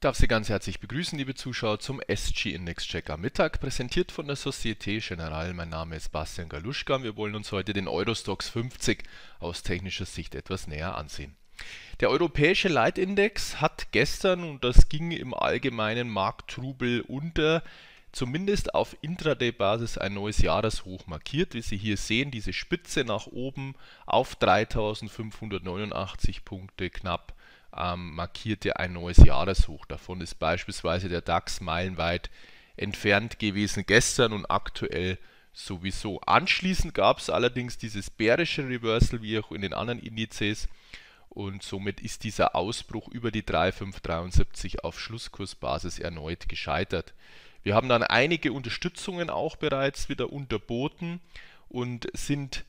Ich darf Sie ganz herzlich begrüßen, liebe Zuschauer, zum SG Index Check am Mittag, präsentiert von der Societe Generale. Mein Name ist Bastian Galuschka wir wollen uns heute den Eurostox 50 aus technischer Sicht etwas näher ansehen. Der europäische Leitindex hat gestern, und das ging im allgemeinen Markttrubel unter, zumindest auf Intraday-Basis ein neues Jahreshoch markiert. Wie Sie hier sehen, diese Spitze nach oben auf 3589 Punkte knapp ähm, markierte ein neues Jahreshoch. Davon ist beispielsweise der DAX meilenweit entfernt gewesen gestern und aktuell sowieso. Anschließend gab es allerdings dieses bärische Reversal wie auch in den anderen Indizes und somit ist dieser Ausbruch über die 3573 auf Schlusskursbasis erneut gescheitert. Wir haben dann einige Unterstützungen auch bereits wieder unterboten und sind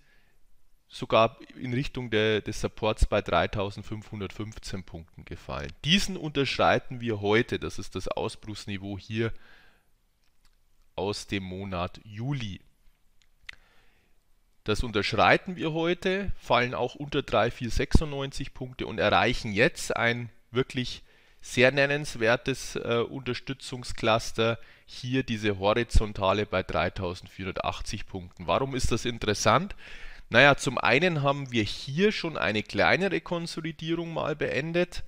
sogar in Richtung der, des Supports bei 3515 Punkten gefallen. Diesen unterschreiten wir heute, das ist das Ausbruchsniveau hier aus dem Monat Juli. Das unterschreiten wir heute, fallen auch unter 3496 Punkte und erreichen jetzt ein wirklich sehr nennenswertes äh, Unterstützungscluster. Hier diese horizontale bei 3480 Punkten. Warum ist das interessant? Naja, zum einen haben wir hier schon eine kleinere Konsolidierung mal beendet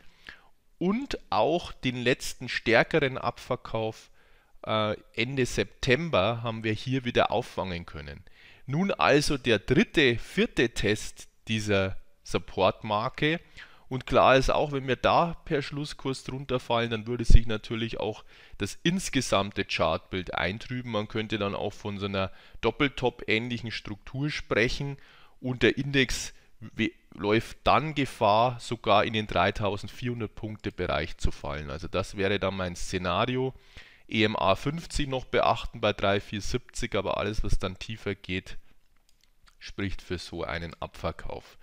und auch den letzten stärkeren Abverkauf äh, Ende September haben wir hier wieder auffangen können. Nun also der dritte, vierte Test dieser Supportmarke marke und klar ist auch, wenn wir da per Schlusskurs drunter fallen, dann würde sich natürlich auch das insgesamte Chartbild eintrüben. Man könnte dann auch von so einer Doppeltop-ähnlichen Struktur sprechen und der Index läuft dann Gefahr, sogar in den 3400 Punkte Bereich zu fallen. Also das wäre dann mein Szenario. EMA 50 noch beachten bei 3470, aber alles, was dann tiefer geht, spricht für so einen Abverkauf.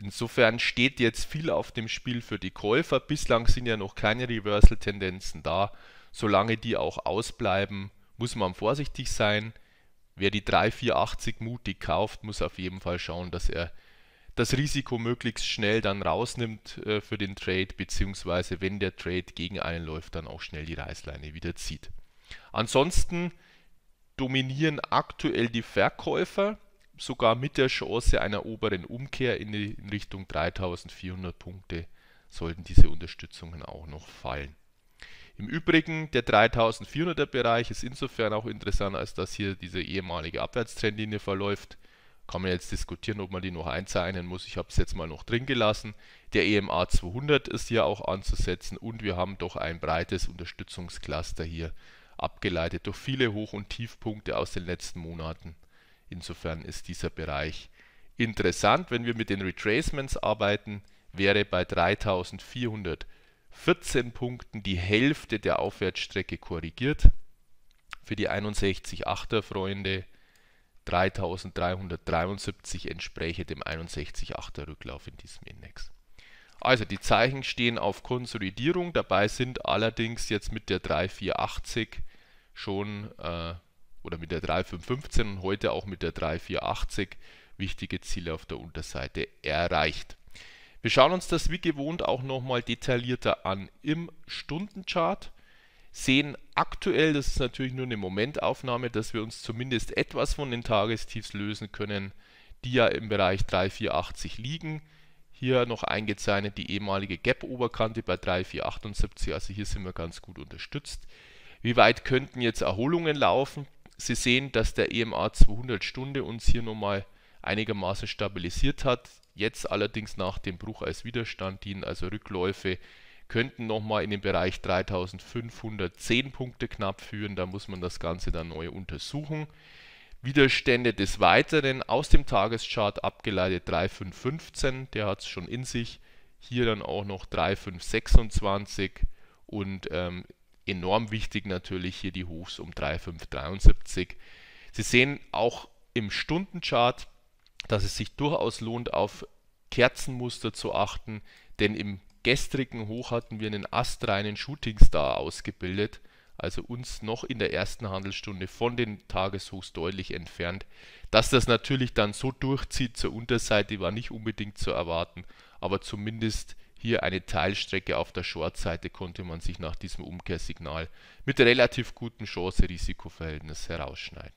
Insofern steht jetzt viel auf dem Spiel für die Käufer. Bislang sind ja noch keine Reversal-Tendenzen da. Solange die auch ausbleiben, muss man vorsichtig sein. Wer die 3480 mutig kauft, muss auf jeden Fall schauen, dass er das Risiko möglichst schnell dann rausnimmt äh, für den Trade, beziehungsweise wenn der Trade gegen einen läuft, dann auch schnell die Reißleine wieder zieht. Ansonsten dominieren aktuell die Verkäufer sogar mit der Chance einer oberen Umkehr in, die, in Richtung 3400 Punkte sollten diese Unterstützungen auch noch fallen. Im Übrigen, der 3400er Bereich ist insofern auch interessant, als dass hier diese ehemalige Abwärtstrendlinie verläuft. Kann man jetzt diskutieren, ob man die noch einzeichnen muss. Ich habe es jetzt mal noch drin gelassen. Der EMA 200 ist hier auch anzusetzen und wir haben doch ein breites Unterstützungscluster hier abgeleitet durch viele Hoch- und Tiefpunkte aus den letzten Monaten. Insofern ist dieser Bereich interessant. Wenn wir mit den Retracements arbeiten, wäre bei 3414 Punkten die Hälfte der Aufwärtsstrecke korrigiert. Für die 61,8er Freunde 3373 entspräche dem 61,8er Rücklauf in diesem Index. Also die Zeichen stehen auf Konsolidierung, dabei sind allerdings jetzt mit der 3480 schon äh, oder mit der 3515 und heute auch mit der 3480 wichtige Ziele auf der Unterseite erreicht. Wir schauen uns das wie gewohnt auch nochmal detaillierter an im Stundenchart. Sehen aktuell, das ist natürlich nur eine Momentaufnahme, dass wir uns zumindest etwas von den Tagestiefs lösen können, die ja im Bereich 3480 liegen. Hier noch eingezeichnet die ehemalige Gap-Oberkante bei 3478, also hier sind wir ganz gut unterstützt. Wie weit könnten jetzt Erholungen laufen? Sie sehen, dass der EMA 200 Stunde uns hier nochmal einigermaßen stabilisiert hat. Jetzt allerdings nach dem Bruch als Widerstand dienen, also Rückläufe könnten nochmal in den Bereich 3510 Punkte knapp führen. Da muss man das Ganze dann neu untersuchen. Widerstände des Weiteren aus dem Tageschart abgeleitet 3515, der hat es schon in sich. Hier dann auch noch 3526 und ähm, enorm wichtig natürlich hier die Hochs um 3,573. Sie sehen auch im Stundenchart, dass es sich durchaus lohnt, auf Kerzenmuster zu achten, denn im gestrigen Hoch hatten wir einen astreinen Shootingstar ausgebildet, also uns noch in der ersten Handelsstunde von den Tageshochs deutlich entfernt. Dass das natürlich dann so durchzieht zur Unterseite, war nicht unbedingt zu erwarten, aber zumindest hier eine Teilstrecke auf der Shortseite konnte man sich nach diesem Umkehrsignal mit relativ gutem Chance-Risikoverhältnis herausschneiden.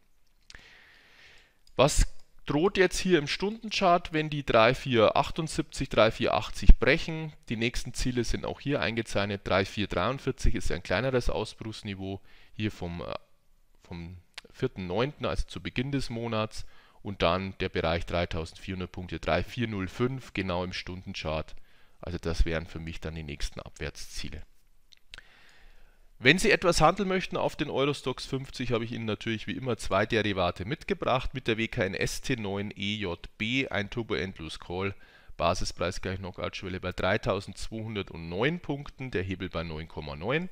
Was droht jetzt hier im Stundenchart, wenn die 3478, 3480 brechen? Die nächsten Ziele sind auch hier eingezeichnet. 3443 ist ein kleineres Ausbruchsniveau hier vom, äh, vom 4.9., also zu Beginn des Monats. Und dann der Bereich 3400 Punkte, 3405, genau im Stundenchart also das wären für mich dann die nächsten Abwärtsziele. Wenn Sie etwas handeln möchten auf den Eurostox 50, habe ich Ihnen natürlich wie immer zwei Derivate mitgebracht mit der WKNS T9EJB, e ein Turbo Endless Call, Basispreis gleich Knockout-Schwelle bei 3209 Punkten, der Hebel bei 9,9.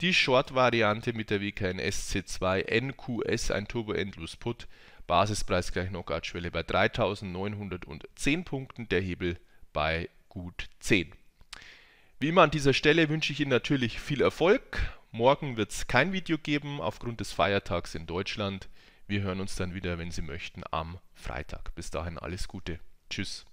Die Short-Variante mit der WKNS C2 NQS, ein Turbo Endless Put, Basispreis gleich Knockout-Schwelle bei 3910 Punkten, der Hebel bei 9,9 gut 10. Wie immer an dieser Stelle wünsche ich Ihnen natürlich viel Erfolg. Morgen wird es kein Video geben aufgrund des Feiertags in Deutschland. Wir hören uns dann wieder, wenn Sie möchten, am Freitag. Bis dahin alles Gute. Tschüss.